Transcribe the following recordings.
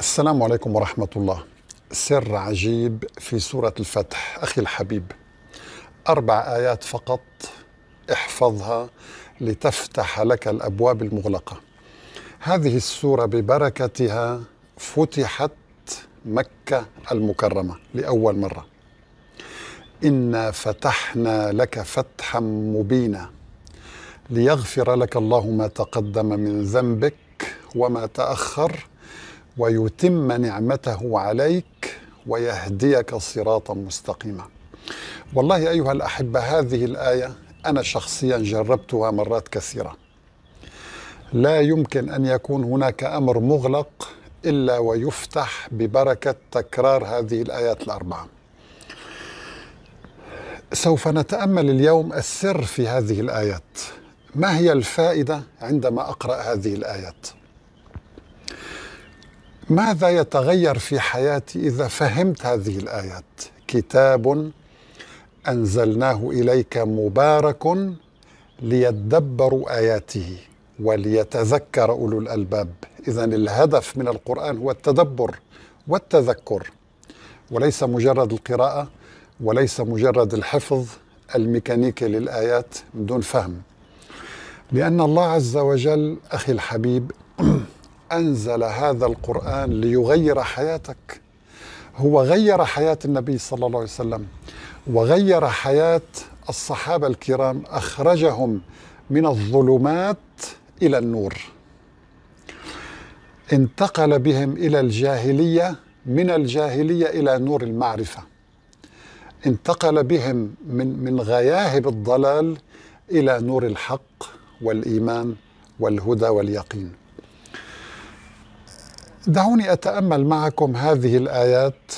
السلام عليكم ورحمة الله سر عجيب في سورة الفتح أخي الحبيب أربع آيات فقط احفظها لتفتح لك الأبواب المغلقة هذه السورة ببركتها فتحت مكة المكرمة لأول مرة إنا فتحنا لك فتحا مبينا ليغفر لك الله ما تقدم من ذنبك وما تأخر ويتم نعمته عليك ويهديك صراطا مستقيما والله أيها الأحبة هذه الآية أنا شخصيا جربتها مرات كثيرة لا يمكن أن يكون هناك أمر مغلق إلا ويفتح ببركة تكرار هذه الآيات الأربعة سوف نتأمل اليوم السر في هذه الآيات ما هي الفائدة عندما أقرأ هذه الآيات؟ ماذا يتغير في حياتي اذا فهمت هذه الايات كتاب انزلناه اليك مبارك ليدبروا اياته وليتذكر اولو الالباب اذا الهدف من القران هو التدبر والتذكر وليس مجرد القراءه وليس مجرد الحفظ الميكانيكي للايات من دون فهم لان الله عز وجل اخي الحبيب انزل هذا القران ليغير حياتك هو غير حياه النبي صلى الله عليه وسلم وغير حياه الصحابه الكرام اخرجهم من الظلمات الى النور انتقل بهم الى الجاهليه من الجاهليه الى نور المعرفه انتقل بهم من من غياهب الضلال الى نور الحق والايمان والهدى واليقين دعوني اتامل معكم هذه الايات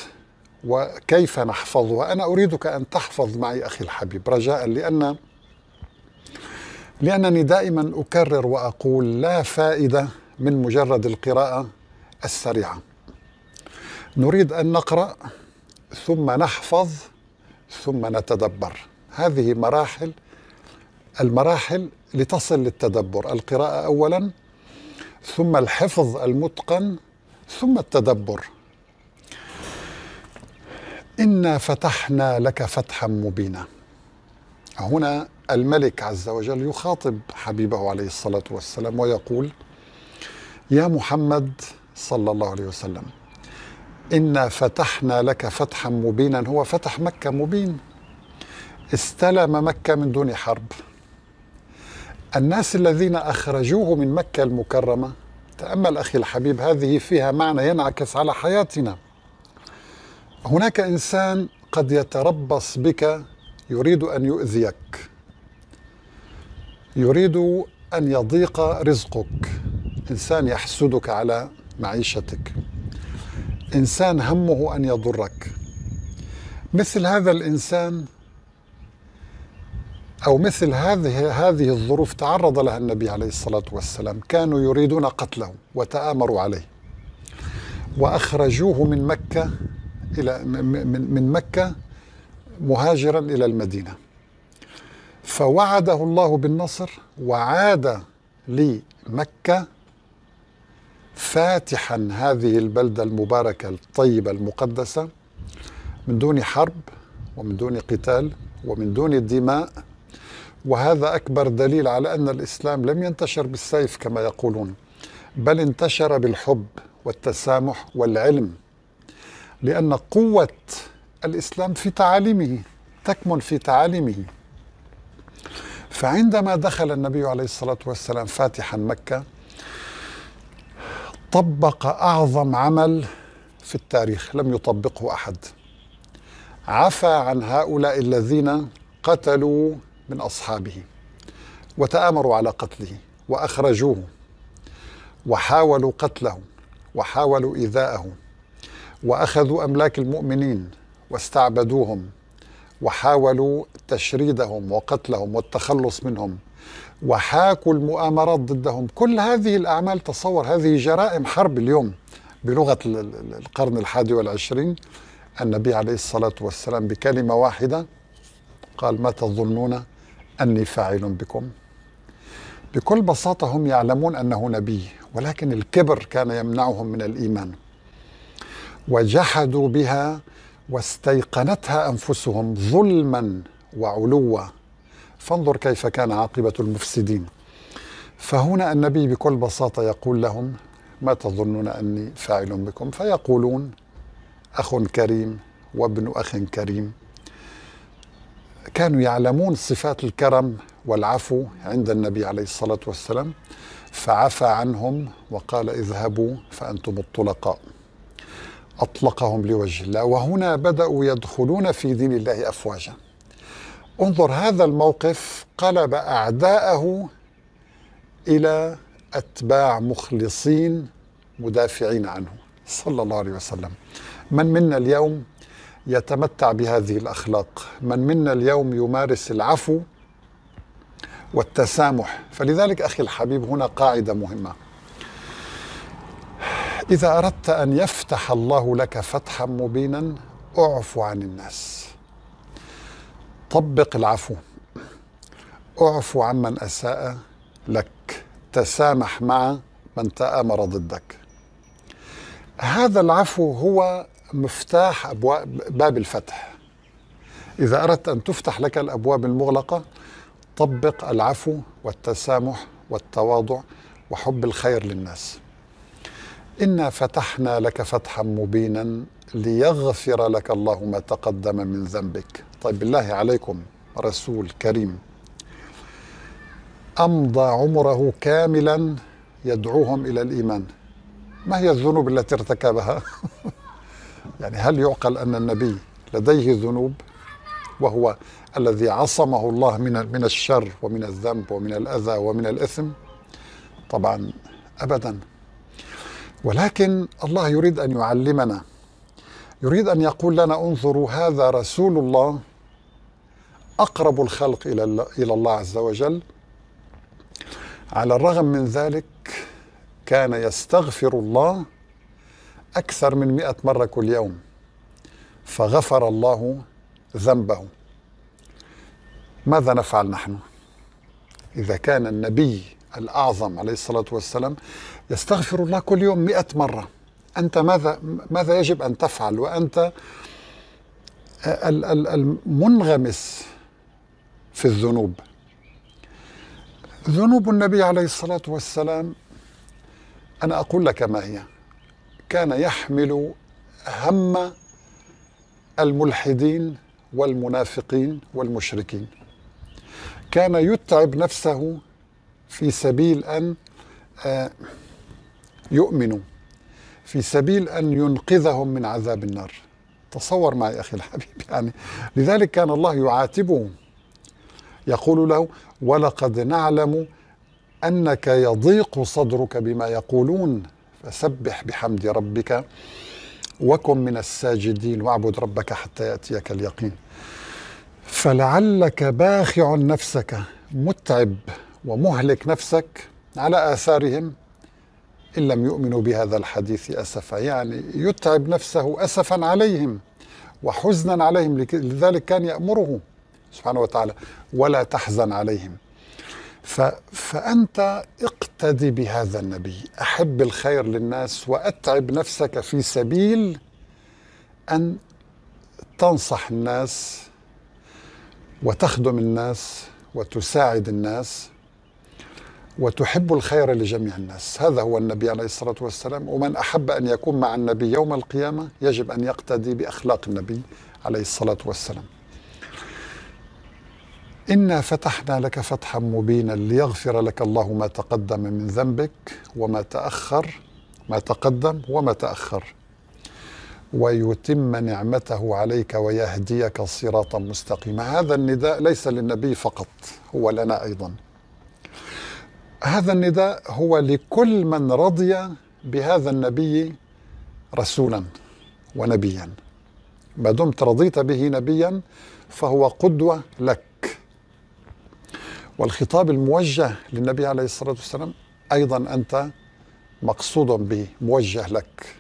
وكيف نحفظها انا اريدك ان تحفظ معي اخي الحبيب رجاء لان لانني دائما اكرر واقول لا فائده من مجرد القراءه السريعه نريد ان نقرا ثم نحفظ ثم نتدبر هذه مراحل المراحل لتصل للتدبر القراءه اولا ثم الحفظ المتقن ثم التدبر انا فتحنا لك فتحا مبينا هنا الملك عز وجل يخاطب حبيبه عليه الصلاه والسلام ويقول يا محمد صلى الله عليه وسلم انا فتحنا لك فتحا مبينا هو فتح مكه مبين استلم مكه من دون حرب الناس الذين اخرجوه من مكه المكرمه تأمل أخي الحبيب هذه فيها معنى ينعكس على حياتنا هناك إنسان قد يتربص بك يريد أن يؤذيك يريد أن يضيق رزقك إنسان يحسدك على معيشتك إنسان همه أن يضرك مثل هذا الإنسان أو مثل هذه هذه الظروف تعرض لها النبي عليه الصلاة والسلام كانوا يريدون قتله وتآمروا عليه وأخرجوه من مكة إلى من, من مكة مهاجرا إلى المدينة فوعده الله بالنصر وعاد لمكة فاتحا هذه البلدة المباركة الطيبة المقدسة من دون حرب ومن دون قتال ومن دون دماء وهذا أكبر دليل على أن الإسلام لم ينتشر بالسيف كما يقولون بل انتشر بالحب والتسامح والعلم لأن قوة الإسلام في تعاليمه تكمن في تعاليمه فعندما دخل النبي عليه الصلاة والسلام فاتحا مكة طبق أعظم عمل في التاريخ لم يطبقه أحد عفى عن هؤلاء الذين قتلوا من أصحابه وتآمروا على قتله وأخرجوه وحاولوا قتله وحاولوا إيذاءه وأخذوا أملاك المؤمنين واستعبدوهم وحاولوا تشريدهم وقتلهم والتخلص منهم وحاكوا المؤامرات ضدهم كل هذه الأعمال تصور هذه جرائم حرب اليوم بلغة القرن الحادي والعشرين النبي عليه الصلاة والسلام بكلمة واحدة قال ما تظنون أني فاعل بكم بكل بساطة هم يعلمون أنه نبي ولكن الكبر كان يمنعهم من الإيمان وجحدوا بها واستيقنتها أنفسهم ظلما وعلوا فانظر كيف كان عاقبة المفسدين فهنا النبي بكل بساطة يقول لهم ما تظنون أني فاعل بكم فيقولون أخ كريم وابن أخ كريم كانوا يعلمون صفات الكرم والعفو عند النبي عليه الصلاة والسلام فعفى عنهم وقال اذهبوا فأنتم الطلقاء أطلقهم لوجه الله وهنا بدأوا يدخلون في دين الله أفواجا انظر هذا الموقف قلب أعداءه إلى أتباع مخلصين مدافعين عنه صلى الله عليه وسلم من منا اليوم يتمتع بهذه الاخلاق من منا اليوم يمارس العفو والتسامح فلذلك اخي الحبيب هنا قاعده مهمه اذا اردت ان يفتح الله لك فتحا مبينا اعف عن الناس طبق العفو اعف عمن اساء لك تسامح مع من تامر ضدك هذا العفو هو مفتاح أبواب باب الفتح إذا أردت أن تفتح لك الأبواب المغلقة طبق العفو والتسامح والتواضع وحب الخير للناس إنا فتحنا لك فتحا مبينا ليغفر لك الله ما تقدم من ذنبك طيب بالله عليكم رسول كريم أمضى عمره كاملا يدعوهم إلى الإيمان ما هي الذنوب التي ارتكبها يعني هل يعقل أن النبي لديه ذنوب وهو الذي عصمه الله من من الشر ومن الذنب ومن الأذى ومن الإثم طبعا أبدا ولكن الله يريد أن يعلمنا يريد أن يقول لنا انظروا هذا رسول الله أقرب الخلق إلى إلى الله عز وجل على الرغم من ذلك كان يستغفر الله أكثر من مئة مرة كل يوم فغفر الله ذنبه ماذا نفعل نحن إذا كان النبي الأعظم عليه الصلاة والسلام يستغفر الله كل يوم مئة مرة أنت ماذا, ماذا يجب أن تفعل وأنت المنغمس في الذنوب ذنوب النبي عليه الصلاة والسلام أنا أقول لك ما هي كان يحمل هم الملحدين والمنافقين والمشركين كان يتعب نفسه في سبيل ان آه، يؤمنوا في سبيل ان ينقذهم من عذاب النار تصور معي اخي الحبيب يعني لذلك كان الله يعاتبه يقول له ولقد نعلم انك يضيق صدرك بما يقولون فسبح بحمد ربك وكن من الساجدين واعبد ربك حتى يأتيك اليقين فلعلك باخع نفسك متعب ومهلك نفسك على آثارهم إن لم يؤمنوا بهذا الحديث أسفا يعني يتعب نفسه أسفا عليهم وحزنا عليهم لذلك كان يأمره سبحانه وتعالى ولا تحزن عليهم فأنت اقتدي بهذا النبي أحب الخير للناس وأتعب نفسك في سبيل أن تنصح الناس وتخدم الناس وتساعد الناس وتحب الخير لجميع الناس هذا هو النبي عليه الصلاة والسلام ومن أحب أن يكون مع النبي يوم القيامة يجب أن يقتدي بأخلاق النبي عليه الصلاة والسلام إنا فتحنا لك فتحا مبينا ليغفر لك الله ما تقدم من ذنبك وما تأخر ما تقدم وما تأخر ويتم نعمته عليك ويهديك صراطا مستقيما هذا النداء ليس للنبي فقط هو لنا أيضا هذا النداء هو لكل من رضي بهذا النبي رسولا ونبيا ما دمت رضيت به نبيا فهو قدوة لك والخطاب الموجه للنبي عليه الصلاة والسلام أيضا أنت مقصود به موجه لك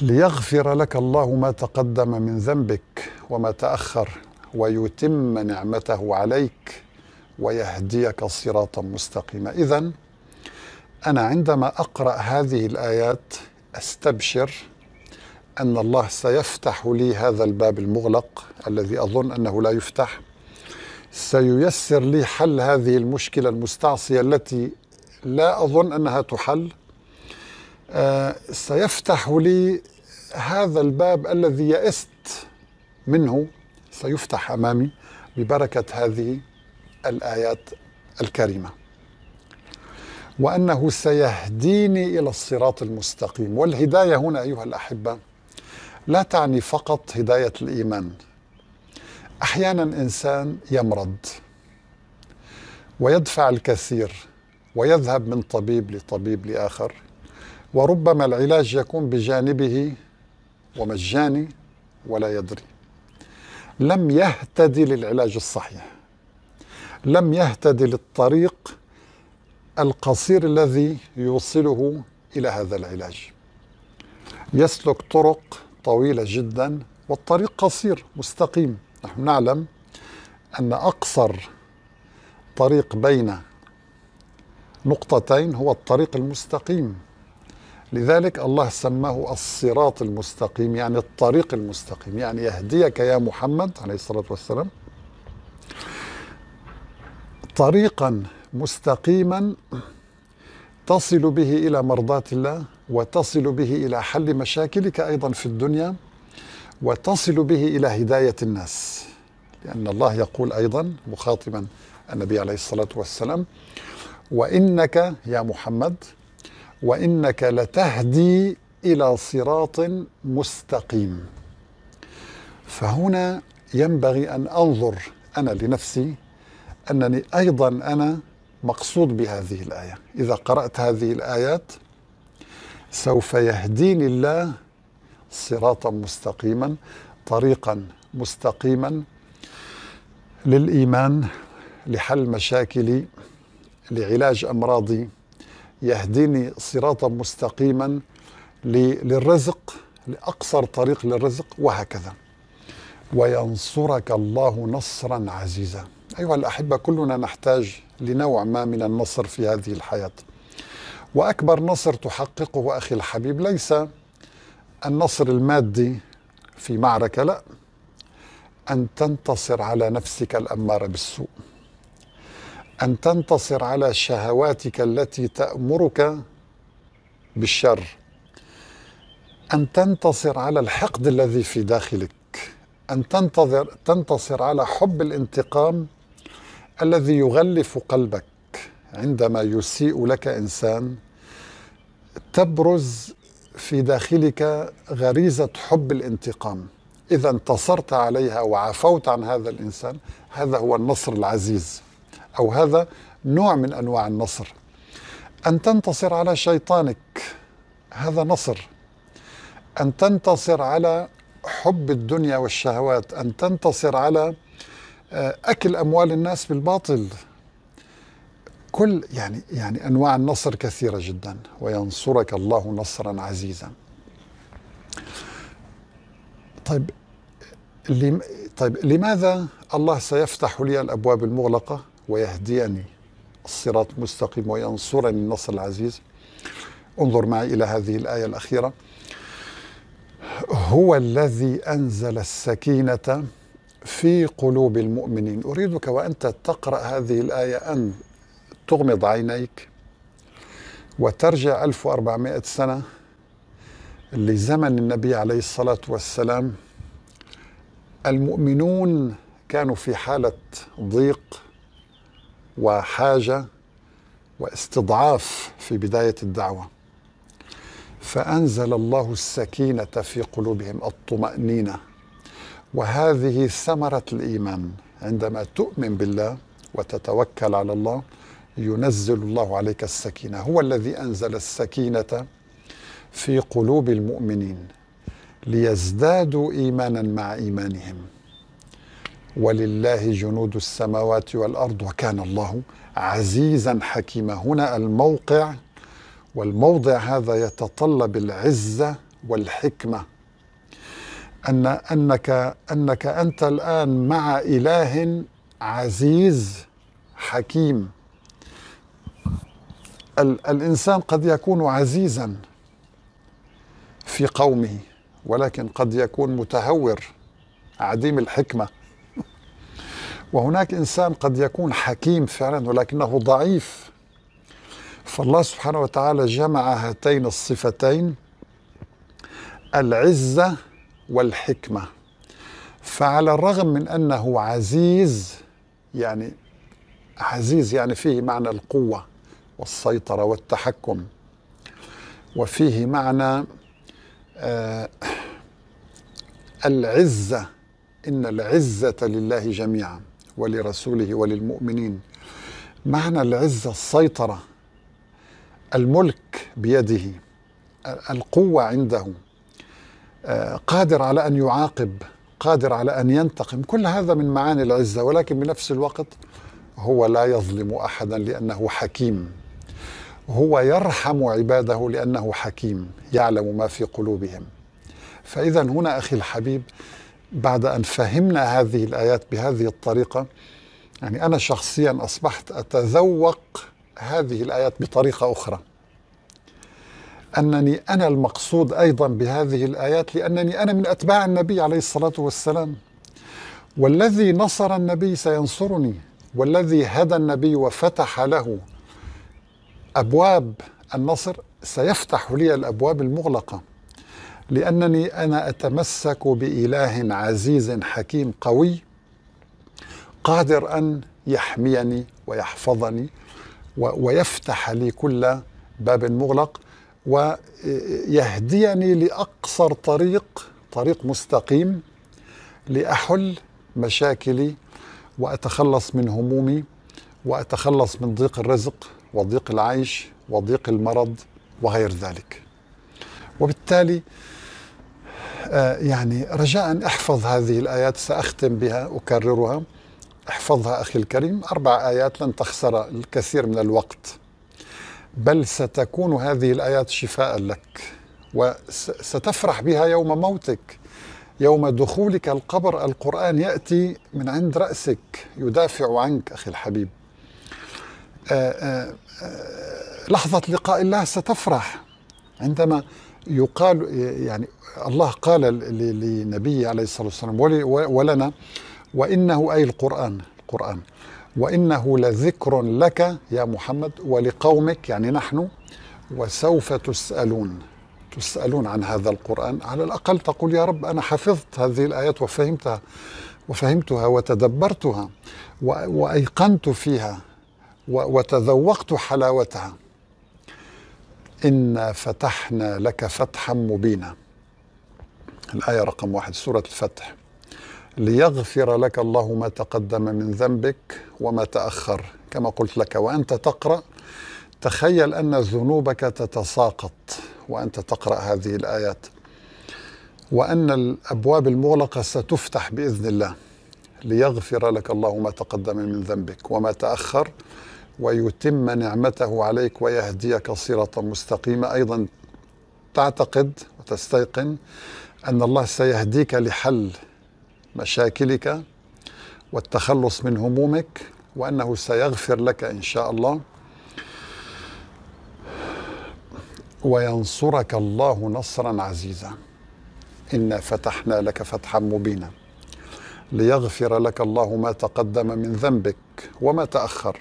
ليغفر لك الله ما تقدم من ذنبك وما تأخر ويتم نعمته عليك ويهديك صراطا مستقيما إذا أنا عندما أقرأ هذه الآيات أستبشر أن الله سيفتح لي هذا الباب المغلق الذي أظن أنه لا يفتح سييسر لي حل هذه المشكلة المستعصية التي لا أظن أنها تحل آه، سيفتح لي هذا الباب الذي يئست منه سيفتح أمامي ببركة هذه الآيات الكريمة وأنه سيهديني إلى الصراط المستقيم والهداية هنا أيها الأحبة لا تعني فقط هداية الإيمان احيانا انسان يمرض ويدفع الكثير ويذهب من طبيب لطبيب لاخر وربما العلاج يكون بجانبه ومجاني ولا يدري لم يهتدي للعلاج الصحيح لم يهتدي للطريق القصير الذي يوصله الى هذا العلاج يسلك طرق طويله جدا والطريق قصير مستقيم نحن نعلم أن أقصر طريق بين نقطتين هو الطريق المستقيم لذلك الله سماه الصراط المستقيم يعني الطريق المستقيم يعني يهديك يا محمد عليه الصلاة والسلام طريقا مستقيما تصل به إلى مرضاة الله وتصل به إلى حل مشاكلك أيضا في الدنيا وتصل به إلى هداية الناس لأن الله يقول أيضا مخاطبا النبي عليه الصلاة والسلام وإنك يا محمد وإنك لتهدي إلى صراط مستقيم فهنا ينبغي أن أنظر أنا لنفسي أنني أيضا أنا مقصود بهذه الآية إذا قرأت هذه الآيات سوف يهديني الله صراطا مستقيما طريقا مستقيما للايمان لحل مشاكلي لعلاج امراضي يهديني صراطا مستقيما للرزق لاقصر طريق للرزق وهكذا وينصرك الله نصرا عزيزا ايها الاحبه كلنا نحتاج لنوع ما من النصر في هذه الحياه واكبر نصر تحققه اخي الحبيب ليس النصر المادي في معركة لا أن تنتصر على نفسك الأمارة بالسوء أن تنتصر على شهواتك التي تأمرك بالشر أن تنتصر على الحقد الذي في داخلك أن تنتظر تنتصر على حب الانتقام الذي يغلف قلبك عندما يسيء لك إنسان تبرز في داخلك غريزة حب الانتقام إذا انتصرت عليها وعفوت عن هذا الإنسان هذا هو النصر العزيز أو هذا نوع من أنواع النصر أن تنتصر على شيطانك هذا نصر أن تنتصر على حب الدنيا والشهوات أن تنتصر على آه، أكل أموال الناس بالباطل كل يعني يعني انواع النصر كثيره جدا وينصرك الله نصرا عزيزا. طيب لم طيب لماذا الله سيفتح لي الابواب المغلقه ويهديني الصراط المستقيم وينصرني النصر العزيز؟ انظر معي الى هذه الايه الاخيره. هو الذي انزل السكينه في قلوب المؤمنين اريدك وانت تقرا هذه الايه ان تغمض عينيك وترجع 1400 سنة لزمن النبي عليه الصلاة والسلام المؤمنون كانوا في حالة ضيق وحاجة واستضعاف في بداية الدعوة فأنزل الله السكينة في قلوبهم الطمأنينة وهذه ثمرة الإيمان عندما تؤمن بالله وتتوكل على الله ينزل الله عليك السكينة هو الذي أنزل السكينة في قلوب المؤمنين ليزدادوا إيمانا مع إيمانهم ولله جنود السماوات والأرض وكان الله عزيزا حكيما هنا الموقع والموضع هذا يتطلب العزة والحكمة أن أنك أنك أنت الآن مع إله عزيز حكيم ال الإنسان قد يكون عزيزا في قومه ولكن قد يكون متهور عديم الحكمة وهناك إنسان قد يكون حكيم فعلا ولكنه ضعيف فالله سبحانه وتعالى جمع هاتين الصفتين العزة والحكمة فعلى الرغم من أنه عزيز يعني عزيز يعني فيه معنى القوة والسيطرة والتحكم وفيه معنى آه العزة إن العزة لله جميعا ولرسوله وللمؤمنين معنى العزة السيطرة الملك بيده القوة عنده آه، قادر على أن يعاقب قادر على أن ينتقم كل هذا من معاني العزة ولكن بنفس الوقت هو لا يظلم أحدا لأنه حكيم هو يرحم عباده لأنه حكيم يعلم ما في قلوبهم فإذا هنا أخي الحبيب بعد أن فهمنا هذه الآيات بهذه الطريقة يعني أنا شخصيا أصبحت أتذوق هذه الآيات بطريقة أخرى أنني أنا المقصود أيضا بهذه الآيات لأنني أنا من أتباع النبي عليه الصلاة والسلام والذي نصر النبي سينصرني والذي هدى النبي وفتح له أبواب النصر سيفتح لي الأبواب المغلقة لأنني أنا أتمسك بإله عزيز حكيم قوي قادر أن يحميني ويحفظني ويفتح لي كل باب مغلق ويهديني لأقصر طريق طريق مستقيم لأحل مشاكلي وأتخلص من همومي وأتخلص من ضيق الرزق وضيق العيش وضيق المرض وغير ذلك وبالتالي آه، يعني رجاء احفظ هذه الآيات سأختم بها أكررها احفظها أخي الكريم أربع آيات لن تخسر الكثير من الوقت بل ستكون هذه الآيات شفاء لك وستفرح بها يوم موتك يوم دخولك القبر القرآن يأتي من عند رأسك يدافع عنك أخي الحبيب لحظة لقاء الله ستفرح عندما يقال يعني الله قال لنبيه عليه الصلاة والسلام ولنا وإنه أي القرآن القرآن وإنه لذكر لك يا محمد ولقومك يعني نحن وسوف تسألون تسألون عن هذا القرآن على الأقل تقول يا رب أنا حفظت هذه الآيات وفهمتها وفهمتها وتدبرتها وأيقنت فيها وتذوقت حلاوتها إنا فتحنا لك فتحا مبينا الآية رقم واحد سورة الفتح ليغفر لك الله ما تقدم من ذنبك وما تأخر كما قلت لك وأنت تقرأ تخيل أن ذنوبك تتساقط وأنت تقرأ هذه الآيات وأن الأبواب المغلقة ستفتح بإذن الله ليغفر لك الله ما تقدم من ذنبك وما تأخر ويتم نعمته عليك ويهديك صراطا مستقيما ايضا تعتقد وتستيقن ان الله سيهديك لحل مشاكلك والتخلص من همومك وانه سيغفر لك ان شاء الله وينصرك الله نصرا عزيزا انا فتحنا لك فتحا مبينا ليغفر لك الله ما تقدم من ذنبك وما تاخر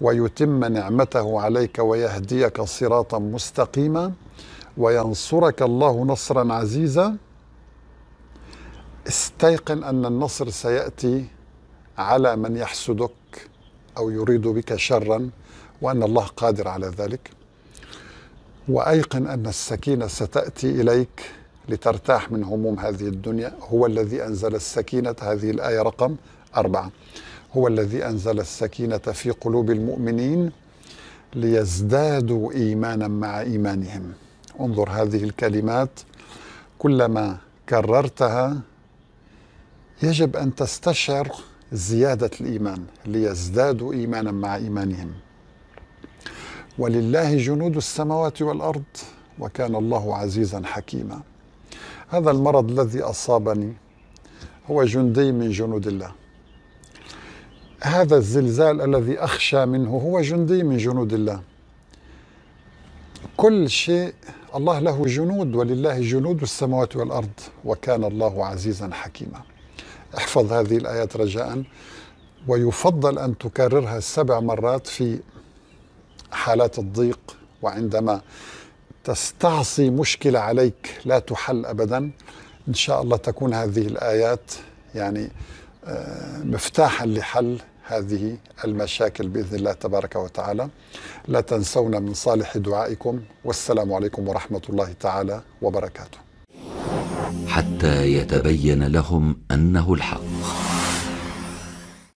ويتم نعمته عليك ويهديك صراطا مستقيما وينصرك الله نصرا عزيزا استيقن ان النصر سياتي على من يحسدك او يريد بك شرا وان الله قادر على ذلك وايقن ان السكينه ستاتي اليك لترتاح من هموم هذه الدنيا هو الذي انزل السكينه هذه الايه رقم اربعه هو الذي أنزل السكينة في قلوب المؤمنين ليزدادوا إيمانا مع إيمانهم انظر هذه الكلمات كلما كررتها يجب أن تستشعر زيادة الإيمان ليزدادوا إيمانا مع إيمانهم ولله جنود السماوات والأرض وكان الله عزيزا حكيما هذا المرض الذي أصابني هو جندي من جنود الله هذا الزلزال الذي أخشى منه هو جندي من جنود الله كل شيء الله له جنود ولله جنود السماوات والأرض وكان الله عزيزا حكيما احفظ هذه الآيات رجاء ويفضل أن تكررها سبع مرات في حالات الضيق وعندما تستعصي مشكلة عليك لا تحل أبدا إن شاء الله تكون هذه الآيات يعني آه، مفتاحا لحل هذه المشاكل باذن الله تبارك وتعالى لا تنسونا من صالح دعائكم والسلام عليكم ورحمه الله تعالى وبركاته حتى يتبين لهم انه الحق